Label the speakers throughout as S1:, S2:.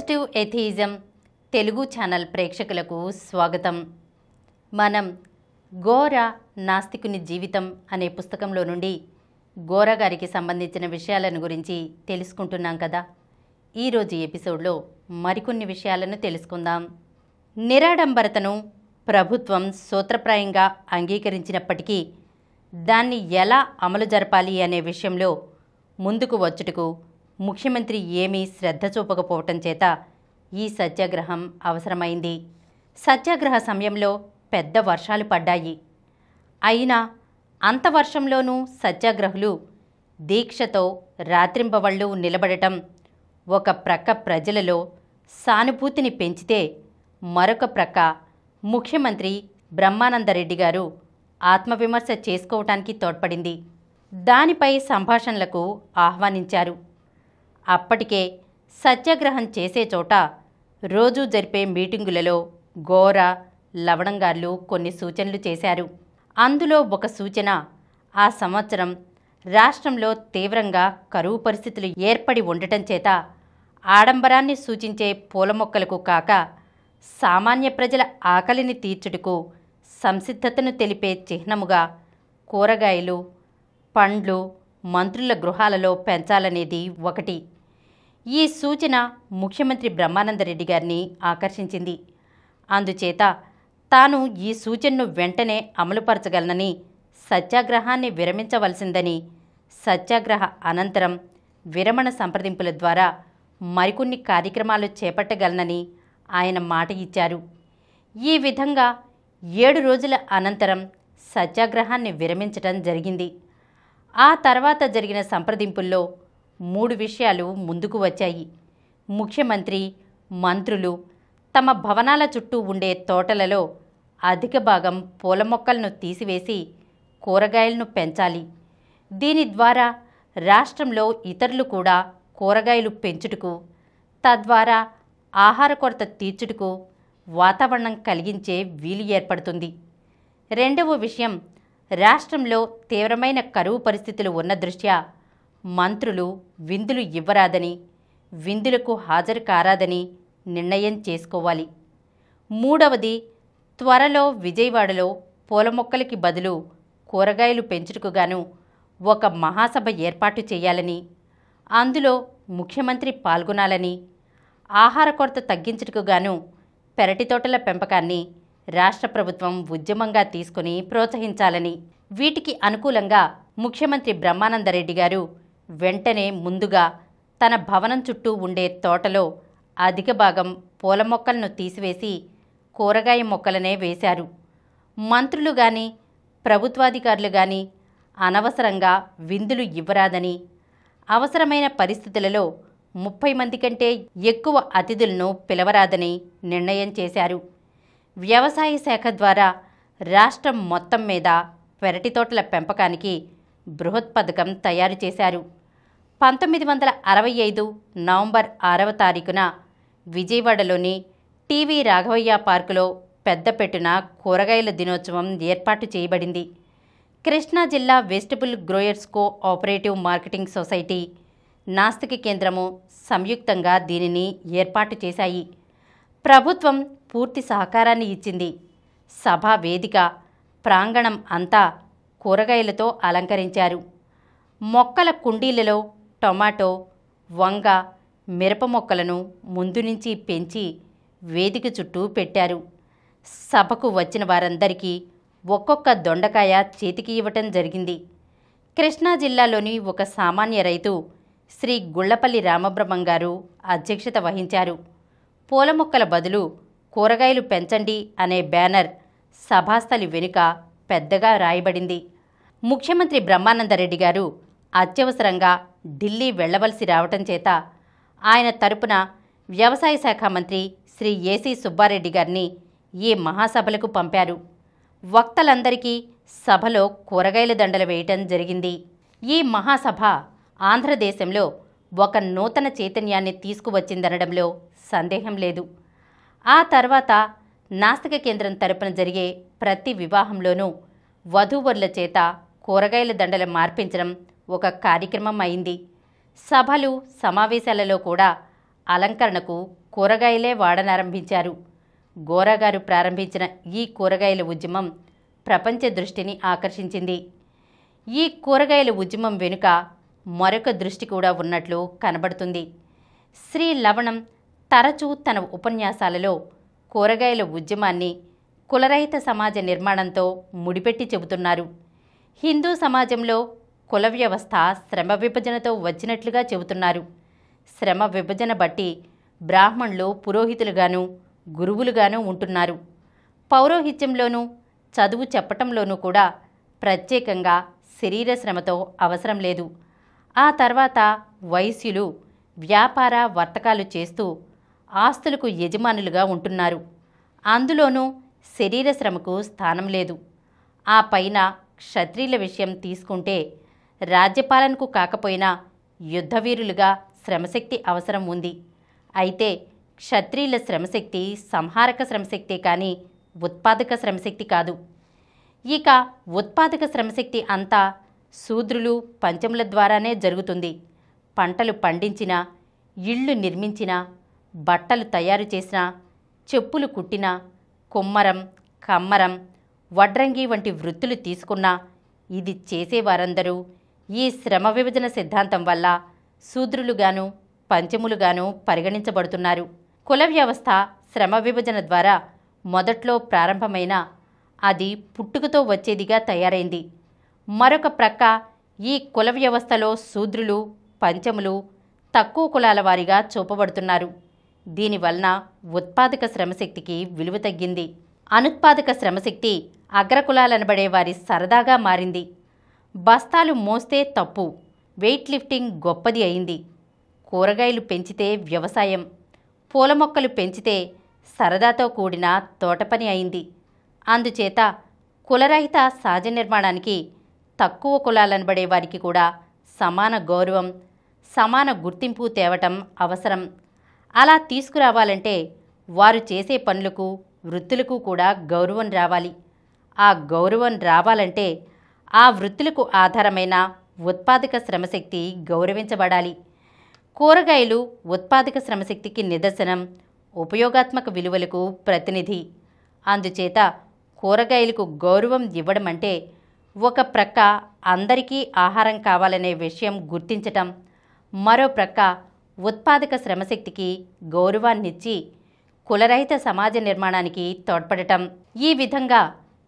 S1: positive atheism Telugu channel ప్రేక్షకులకు స్వాగతం మనం ఘోర నాస్తికుని జీవితం అనే పుస్తకంలో నుండి ఘోర గారికి సంబంధించిన విషయాలను గురించి తెలుసుకుంటున్నాం కదా ఈరోజు ఎపిసోడ్లో మరికొన్ని విషయాలను తెలుసుకుందాం నిరాడంబరతను ప్రభుత్వం సూత్రప్రాయంగా అంగీకరించినప్పటికీ దాన్ని ఎలా అమలు జరపాలి అనే విషయంలో ముందుకు వచ్చుటకు ముఖ్యమంత్రి ఏమీ శ్రద్ధ చూపకపోవటం చేత ఈ సత్యాగ్రహం అవసరమైంది సత్యాగ్రహ సమయంలో పెద్ద వర్షాలు పడ్డాయి అయినా అంత వర్షంలోనూ సత్యాగ్రహులు దీక్షతో రాత్రింబవళ్ళు నిలబడటం ఒక ప్రక్క ప్రజలలో సానుభూతిని పెంచితే మరొక ప్రక్క ముఖ్యమంత్రి బ్రహ్మానందరెడ్డి గారు ఆత్మవిమర్శ చేసుకోవటానికి తోడ్పడింది దానిపై సంభాషణలకు ఆహ్వానించారు అప్పటికే సత్యాగ్రహం చేసే చోట రోజూ జరిపే మీటింగులలో గోర లవణంగార్లు కొన్ని సూచనలు చేశారు అందులో ఒక సూచన ఆ సంవత్సరం రాష్ట్రంలో తీవ్రంగా కరువు పరిస్థితులు ఏర్పడి ఉండటం చేత ఆడంబరాన్ని సూచించే పూల మొక్కలకు కాక సామాన్య ప్రజల ఆకలిని తీర్చుటకు సంసిద్ధతను తెలిపే చిహ్నముగా కూరగాయలు పండ్లు మంత్రుల గృహాలలో పెంచాలనేది ఒకటి ఈ సూచన ముఖ్యమంత్రి బ్రహ్మానందరెడ్డి గారిని ఆకర్షించింది అందుచేత తాను ఈ సూచనను వెంటనే అమలుపరచగలనని సత్యాగ్రహాన్ని విరమించవలసిందని సత్యాగ్రహ అనంతరం విరమణ సంప్రదింపుల ద్వారా మరికొన్ని కార్యక్రమాలు చేపట్టగలనని ఆయన మాట ఇచ్చారు ఈ విధంగా ఏడు రోజుల అనంతరం సత్యాగ్రహాన్ని విరమించటం జరిగింది ఆ తర్వాత జరిగిన సంప్రదింపుల్లో మూడు విషయాలు ముందుకు వచ్చాయి ముఖ్యమంత్రి మంత్రులు తమ భవనాల చుట్టూ ఉండే తోటలలో అధిక భాగం పూల మొక్కలను తీసివేసి కూరగాయలను పెంచాలి దీని ద్వారా రాష్ట్రంలో ఇతరులు కూడా కూరగాయలు పెంచుటకు తద్వారా ఆహార కొరత తీర్చుటకు వాతావరణం కలిగించే వీలు ఏర్పడుతుంది రెండవ విషయం రాష్ట్రంలో తీవ్రమైన కరువు పరిస్థితులు ఉన్న దృష్ట్యా మంత్రులు విందులు ఇవ్వరాదని విందులకు హాజరు కారాదని నిర్ణయం చేసుకోవాలి మూడవది త్వరలో విజయవాడలో పూల మొక్కలకి బదులు కూరగాయలు పెంచుటకుగాను ఒక మహాసభ ఏర్పాటు చేయాలని అందులో ముఖ్యమంత్రి పాల్గొనాలని ఆహార కొరత తగ్గించుటకుగాను పెరటి తోటల పెంపకాన్ని రాష్ట్ర ప్రభుత్వం ఉద్యమంగా తీసుకుని ప్రోత్సహించాలని వీటికి అనుకూలంగా ముఖ్యమంత్రి బ్రహ్మానందరెడ్డి గారు వెంటనే ముందుగా తన భవనం చుట్టూ ఉండే తోటలో అధిక భాగం పూల మొక్కలను తీసివేసి కూరగాయ మొక్కలనే వేశారు మంత్రులు కానీ ప్రభుత్వాధికారులు కానీ అనవసరంగా విందులు ఇవ్వరాదని అవసరమైన పరిస్థితులలో ముప్పై మంది కంటే ఎక్కువ అతిథులను పిలవరాదని నిర్ణయం చేశారు వ్యవసాయ శాఖ ద్వారా రాష్ట్రం మొత్తం మీద పెరటి తోటల పెంపకానికి బృహత్ పథకం తయారు చేశారు పంతొమ్మిది వందల అరవై ఐదు నవంబర్ ఆరవ తారీఖున విజయవాడలోని టీవీ రాఘవయ్య పార్కులో పెద్దపెట్టున కూరగాయల దినోత్సవం ఏర్పాటు చేయబడింది కృష్ణా జిల్లా vegetable growers cooperative marketing society నాస్తిక కేంద్రము సంయుక్తంగా దీనిని ఏర్పాటు చేశాయి ప్రభుత్వం పూర్తి సహకారాన్ని ఇచ్చింది సభా వేదిక ప్రాంగణం అంతా కూరగాయలతో అలంకరించారు మొక్కల కుండీలలో టొమాటో వంగ మిరప మొక్కలను ముందు నుంచి పెంచి వేదిక చుట్టూ పెట్టారు సభకు వచ్చిన వారందరికీ ఒక్కొక్క దొండకాయ చేతికి ఇవ్వటం జరిగింది కృష్ణా జిల్లాలోని ఒక సామాన్య రైతు శ్రీ గుళ్లపల్లి రామబ్రహ్మం గారు అధ్యక్షత వహించారు పూల మొక్కల బదులు కూరగాయలు పెంచండి అనే బ్యానర్ సభాస్థలి వెనుక పెద్దగా రాయబడింది ముఖ్యమంత్రి బ్రహ్మానందరెడ్డి గారు అత్యవసరంగా ఢిల్లీ వెళ్లవలసి రావటం చేత ఆయన తరపున వ్యవసాయ శాఖ మంత్రి శ్రీ ఏసీ సుబ్బారెడ్డి గారిని ఈ మహాసభలకు పంపారు వక్తలందరికీ సభలో కూరగాయల దండలు వేయటం జరిగింది ఈ మహాసభ ఆంధ్రదేశంలో ఒక నూతన చైతన్యాన్ని తీసుకువచ్చిందనడంలో సందేహం లేదు ఆ తర్వాత నాస్తిక కేంద్రం తరపున జరిగే ప్రతి వివాహంలోనూ వధూవరుల చేత కూరగాయల దండలు మార్పించడం ఒక కార్యక్రమం అయింది సభలు సమావేశాలలో కూడా అలంకరణకు కూరగాయలే వాడనారంభించారు గోరాగారు ప్రారంభించిన ఈ కూరగాయల ఉద్యమం ప్రపంచ దృష్టిని ఆకర్షించింది ఈ కూరగాయల ఉద్యమం వెనుక మరొక దృష్టి కూడా ఉన్నట్లు కనబడుతుంది శ్రీ లవణం తరచూ తన ఉపన్యాసాలలో కూరగాయల ఉద్యమాన్ని కులరహిత సమాజ నిర్మాణంతో ముడిపెట్టి చెబుతున్నారు హిందూ సమాజంలో కుల వ్యవస్థ శ్రమ విభజనతో వచ్చినట్లుగా చెబుతున్నారు శ్రమ విభజన బట్టి బ్రాహ్మణులు పురోహితులుగాను గురువులుగాను ఉంటున్నారు పౌరోహిత్యంలోనూ చదువు చెప్పటంలోనూ కూడా ప్రత్యేకంగా శరీర శ్రమతో అవసరం లేదు ఆ తర్వాత వైశ్యులు వ్యాపార వర్తకాలు చేస్తూ ఆస్తులకు యజమానులుగా ఉంటున్నారు అందులోనూ శరీర శ్రమకు స్థానం లేదు ఆ పైన క్షత్రియుల విషయం తీసుకుంటే రాజ్యపాలనకు కాకపోయినా యుద్ధవీరులుగా శ్రమశక్తి అవసరం ఉంది అయితే క్షత్రియుల శ్రమశక్తి సంహారక శ్రమశక్తే కానీ ఉత్పాదక శ్రమశక్తి కాదు ఇక ఉత్పాదక శ్రమశక్తి అంతా శూద్రులు పంచముల ద్వారానే జరుగుతుంది పంటలు పండించిన ఇళ్ళు నిర్మించిన బట్టలు తయారు చేసిన చెప్పులు కుట్టిన కుమ్మరం కమ్మరం వడ్రంగి వంటి వృత్తులు తీసుకున్న ఇది చేసేవారందరూ ఈ శ్రమ విభజన సిద్ధాంతం వల్ల శూద్రులుగాను పంచములుగాను పరిగణించబడుతున్నారు కుల వ్యవస్థ శ్రమ విభజన ద్వారా మొదట్లో ప్రారంభమైన అది పుట్టుకతో వచ్చేదిగా తయారైంది మరొక ప్రక్క ఈ కుల వ్యవస్థలో శూద్రులు పంచములు తక్కువ కులాల వారిగా చూపబడుతున్నారు దీనివలన ఉత్పాదక శ్రమశక్తికి విలువ తగ్గింది అనుత్పాదక శ్రమశక్తి అగ్రకులాలనబడే వారి సరదాగా మారింది బస్తాలు మోస్తే తప్పు వెయిట్ లిఫ్టింగ్ గొప్పది అయింది కూరగాయలు పెంచితే వ్యవసాయం పూల మొక్కలు పెంచితే సరదాతో కూడిన తోటపని అయింది అందుచేత కులరహిత సహజ నిర్మాణానికి తక్కువ కులాలనబడే వారికి కూడా సమాన గౌరవం సమాన గుర్తింపు తేవటం అవసరం అలా తీసుకురావాలంటే వారు చేసే పనులకు వృత్తులకు కూడా గౌరవం రావాలి ఆ గౌరవం రావాలంటే ఆ వృత్తులకు ఆధారమైన ఉత్పాదక శ్రమశక్తి గౌరవించబడాలి కూరగాయలు ఉత్పాదక శ్రమశక్తికి నిదర్శనం ఉపయోగాత్మక విలువలకు ప్రతినిధి అందుచేత కూరగాయలకు గౌరవం ఇవ్వడం అంటే ఒక ప్రక్క అందరికీ ఆహారం కావాలనే విషయం గుర్తించటం మరో ప్రక్క ఉత్పాదక శ్రమశక్తికి గౌరవాన్నిచ్చి కులరహిత సమాజ నిర్మాణానికి తోడ్పడటం ఈ విధంగా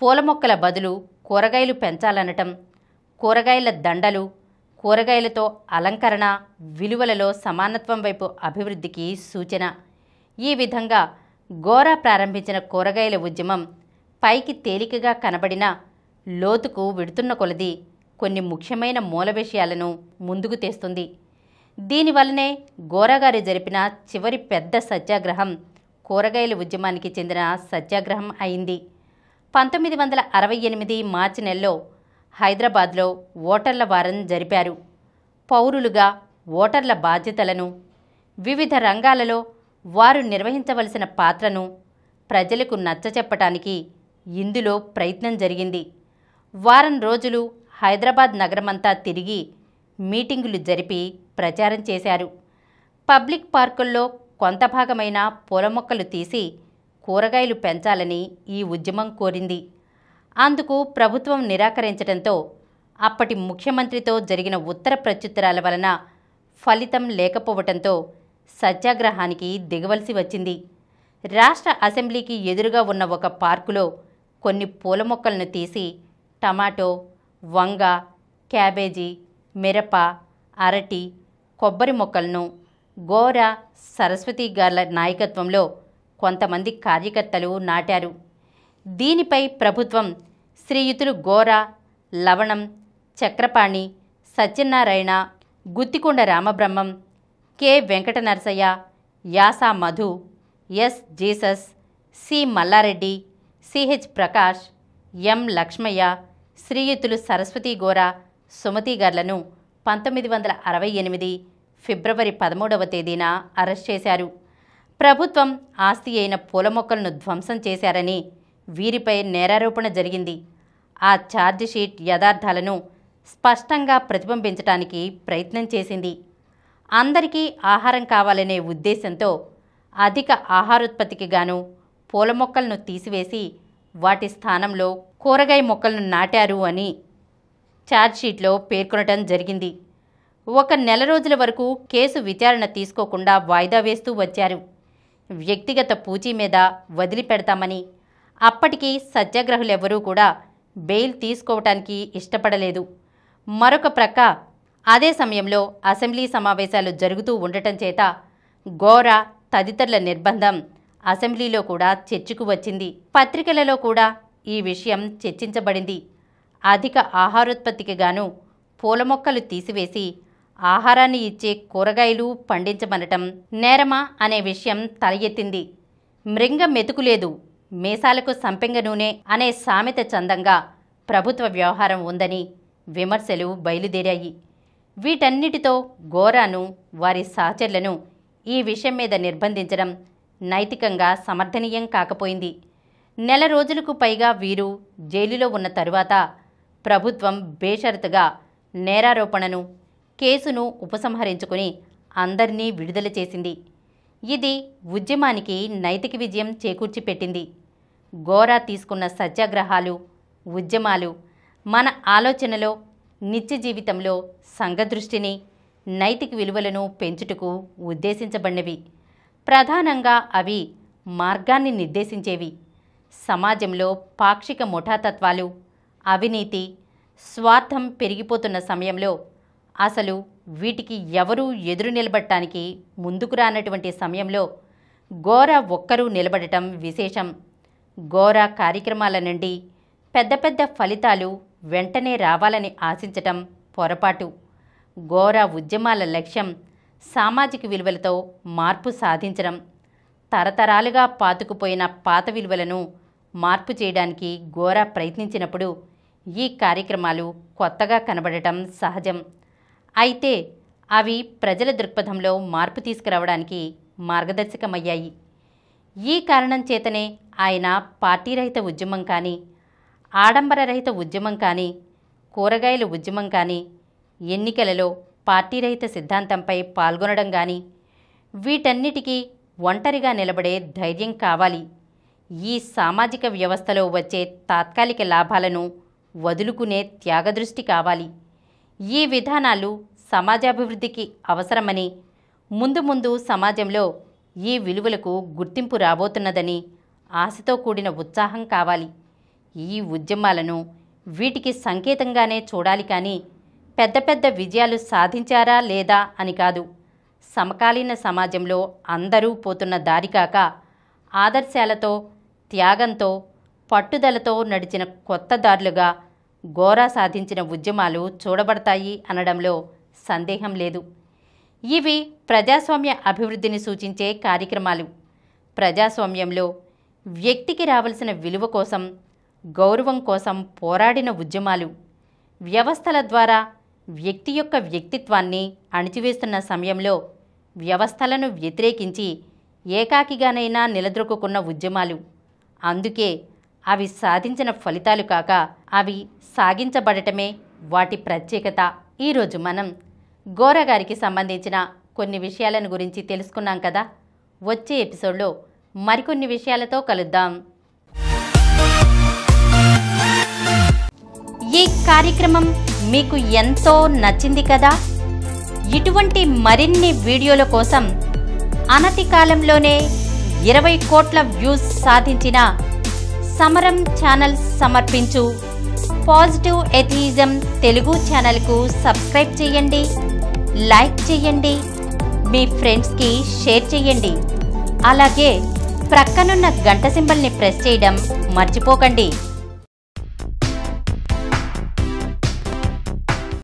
S1: పూల మొక్కల బదులు కూరగాయలు పెంచాలనటం కూరగాయల దండలు కూరగాయలతో అలంకరణ విలువలలో సమానత్వం వైపు అభివృద్ధికి సూచన ఈ విధంగా గోరా ప్రారంభించిన కూరగాయల ఉద్యమం పైకి తేలికగా కనబడిన లోతుకు విడుతున్న కొలది కొన్ని ముఖ్యమైన మూల విషయాలను ముందుకు తెస్తుంది దీనివల్లనే గోరగారి జరిపిన చివరి పెద్ద సత్యాగ్రహం కూరగాయల ఉద్యమానికి చెందిన సత్యాగ్రహం అయింది పంతొమ్మిది వందల అరవై ఎనిమిది మార్చి నెలలో హైదరాబాద్లో ఓటర్ల వారం జరిపారు పౌరులుగా ఓటర్ల బాధ్యతలను వివిధ రంగాలలో వారు నిర్వహించవలసిన పాత్రను ప్రజలకు నచ్చచెప్పటానికి ఇందులో ప్రయత్నం జరిగింది వారం రోజులు హైదరాబాద్ నగరమంతా తిరిగి మీటింగులు జరిపి ప్రచారం చేశారు పబ్లిక్ పార్కుల్లో కొంత భాగమైన పూల మొక్కలు తీసి కూరగాయలు పెంచాలని ఈ ఉద్యమం కోరింది అందుకు ప్రభుత్వం నిరాకరించడంతో అప్పటి ముఖ్యమంత్రితో జరిగిన ఉత్తర ప్రత్యుత్తరాల వలన ఫలితం లేకపోవటంతో సత్యాగ్రహానికి దిగవలసి వచ్చింది రాష్ట్ర అసెంబ్లీకి ఎదురుగా ఉన్న ఒక పార్కులో కొన్ని పూల మొక్కలను తీసి టమాటో వంగ క్యాబేజీ మిరప అరటి కొబ్బరి మొక్కలను గోర సరస్వతి గార్ల నాయకత్వంలో కొంతమంది కార్యకర్తలు నాటారు దీనిపై ప్రభుత్వం శ్రీయుతులు Gora Lavanam Chakrapani Satyanarayana Guttikonda Ramabrahmam K Venkata Narasaiah Yasa Madhu S Jesus C Mallareddy CH Prakash M Lakshmaiah శ్రీయుతులు సరస్వతి గోరా సుమతి పంతొమ్మిది వందల అరవై ఎనిమిది ఫిబ్రవరి పదమూడవ తేదీన అరెస్ట్ చేశారు ప్రభుత్వం ఆస్తి అయిన పూల మొక్కలను ధ్వంసం చేశారని వీరిపై నేరారోపణ జరిగింది ఆ ఛార్జిషీట్ యథార్థాలను స్పష్టంగా ప్రతిబింబించడానికి ప్రయత్నం చేసింది అందరికీ ఆహారం కావాలనే ఉద్దేశంతో అధిక ఆహారోత్పత్తికి గాను పూల మొక్కలను తీసివేసి వాటి స్థానంలో కూరగాయ మొక్కలను నాటారు అని ఛార్జ్షీట్లో పేర్కొనటం జరిగింది ఒక నెల రోజుల వరకు కేసు విచారణ తీసుకోకుండా వాయిదా వేస్తూ వచ్చారు వ్యక్తిగత పూచీ మీద వదిలిపెడతామని అప్పటికీ సత్యాగ్రహులెవరూ కూడా బెయిల్ తీసుకోవటానికి ఇష్టపడలేదు మరొక ప్రక్క అదే సమయంలో అసెంబ్లీ సమావేశాలు జరుగుతూ ఉండటం చేత గోర తదితరుల నిర్బంధం అసెంబ్లీలో కూడా చర్చకు వచ్చింది పత్రికలలో కూడా ఈ విషయం చర్చించబడింది అధిక ఆహారోత్పత్తికి గాను పూల మొక్కలు తీసివేసి ఆహారాన్ని ఇచ్చే కూరగాయలు పండించమనటం నేరమా అనే విషయం తల ఎత్తింది మృంగ మెతుకులేదు మీసాలకు సంపెంగ నూనె అనే సామెత చందంగా ప్రభుత్వ వ్యవహారం ఉందని విమర్శలు బయలుదేరాయి వీటన్నిటితో గోరాను వారి సహచరులను ఈ విషయం మీద నిర్బంధించడం నైతికంగా సమర్థనీయం కాకపోయింది నెల రోజులకు పైగా వీరు జైలులో ఉన్న తరువాత ప్రభుత్వం బేషరతుగా నేరారోపణను కేసును ఉపసంహరించుకుని అందరినీ విడుదల చేసింది ఇది ఉద్యమానికి నైతిక విజయం చేకూర్చిపెట్టింది గోరా తీసుకున్న సత్యాగ్రహాలు ఉద్యమాలు మన ఆలోచనలో నిత్య జీవితంలో సంఘదృష్టిని నైతిక విలువలను పెంచుటకు ఉద్దేశించబడినవి ప్రధానంగా అవి మార్గాన్ని నిర్దేశించేవి సమాజంలో పాక్షిక ముఠాతత్వాలు అవినీతి స్వార్థం పెరిగిపోతున్న సమయంలో అసలు వీటికి ఎవరూ ఎదురు నిలబడటానికి ముందుకు రానటువంటి సమయంలో ఘోర ఒక్కరూ నిలబడటం విశేషం ఘోర కార్యక్రమాల నుండి పెద్ద పెద్ద ఫలితాలు వెంటనే రావాలని ఆశించటం పొరపాటు ఘోర ఉద్యమాల లక్ష్యం సామాజిక విలువలతో మార్పు సాధించడం తరతరాలుగా పాతుకుపోయిన పాత విలువలను మార్పు చేయడానికి ఘోర ప్రయత్నించినప్పుడు ఈ కార్యక్రమాలు కొత్తగా కనబడటం సహజం అయితే అవి ప్రజల దృక్పథంలో మార్పు తీసుకురావడానికి మార్గదర్శకమయ్యాయి ఈ కారణం చేతనే ఆయన పార్టీ రహిత ఉద్యమం కానీ ఆడంబర రహిత ఉద్యమం కానీ కూరగాయల ఉద్యమం కానీ ఎన్నికలలో పార్టీ రహిత సిద్ధాంతంపై పాల్గొనడం కానీ వీటన్నిటికీ ఒంటరిగా నిలబడే ధైర్యం కావాలి ఈ సామాజిక వ్యవస్థలో వచ్చే తాత్కాలిక లాభాలను వదులుకునే త్యాగదృష్టి కావాలి ఈ విధానాలు సమాజాభివృద్ధికి అవసరమని ముందు ముందు సమాజంలో ఈ విలువలకు గుర్తింపు రాబోతున్నదని ఆశతో కూడిన ఉత్సాహం కావాలి ఈ ఉద్యమాలను వీటికి సంకేతంగానే చూడాలి కానీ పెద్ద పెద్ద విజయాలు సాధించారా లేదా అని కాదు సమకాలీన సమాజంలో అందరూ పోతున్న దారి కాక ఆదర్శాలతో త్యాగంతో పట్టుదలతో నడిచిన కొత్త దారులుగా గోరా సాధించిన ఉద్యమాలు చూడబడతాయి అనడంలో సందేహం లేదు ఇవి ప్రజాస్వామ్య అభివృద్ధిని సూచించే కార్యక్రమాలు ప్రజాస్వామ్యంలో వ్యక్తికి రావలసిన విలువ కోసం గౌరవం కోసం పోరాడిన ఉద్యమాలు వ్యవస్థల ద్వారా వ్యక్తి యొక్క వ్యక్తిత్వాన్ని అణిచివేస్తున్న సమయంలో వ్యవస్థలను వ్యతిరేకించి ఏకాకిగానైనా నిలదొక్కున్న ఉద్యమాలు అందుకే అవి సాధించిన ఫలితాలు కాక అవి సాగించబడటమే వాటి ప్రత్యేకత ఈరోజు మనం గోరగారికి సంబంధించిన కొన్ని విషయాలను గురించి తెలుసుకున్నాం కదా వచ్చే ఎపిసోడ్లో మరికొన్ని విషయాలతో కలుద్దాం ఈ కార్యక్రమం మీకు ఎంతో నచ్చింది కదా ఇటువంటి మరిన్ని వీడియోల కోసం అనతి కాలంలోనే ఇరవై కోట్ల వ్యూస్ సాధించిన సమరం ఛానల్ సమర్పించు పాజిటివ్ ఎథిజం తెలుగు ఛానల్కు సబ్స్క్రైబ్ చేయండి లైక్ చేయండి మీ ఫ్రెండ్స్కి షేర్ చేయండి అలాగే ప్రక్కనున్న గంట సింబల్ని ప్రెస్ చేయడం మర్చిపోకండి